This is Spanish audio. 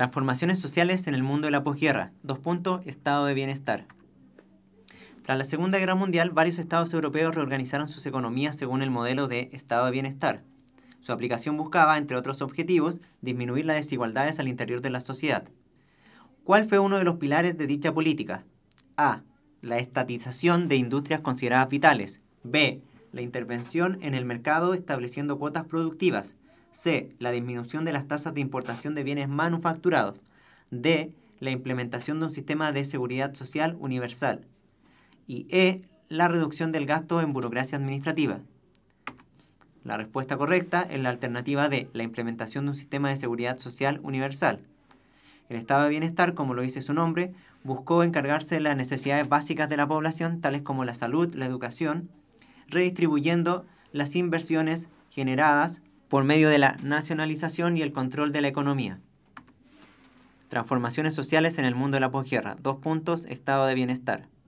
Transformaciones sociales en el mundo de la posguerra. 2. estado de bienestar. Tras la Segunda Guerra Mundial, varios estados europeos reorganizaron sus economías según el modelo de estado de bienestar. Su aplicación buscaba, entre otros objetivos, disminuir las desigualdades al interior de la sociedad. ¿Cuál fue uno de los pilares de dicha política? A. La estatización de industrias consideradas vitales. B. La intervención en el mercado estableciendo cuotas productivas. C. La disminución de las tasas de importación de bienes manufacturados. D. La implementación de un sistema de seguridad social universal. Y E. La reducción del gasto en burocracia administrativa. La respuesta correcta es la alternativa de La implementación de un sistema de seguridad social universal. El estado de bienestar, como lo dice su nombre, buscó encargarse de las necesidades básicas de la población, tales como la salud, la educación, redistribuyendo las inversiones generadas por medio de la nacionalización y el control de la economía. Transformaciones sociales en el mundo de la posguerra. Dos puntos, estado de bienestar.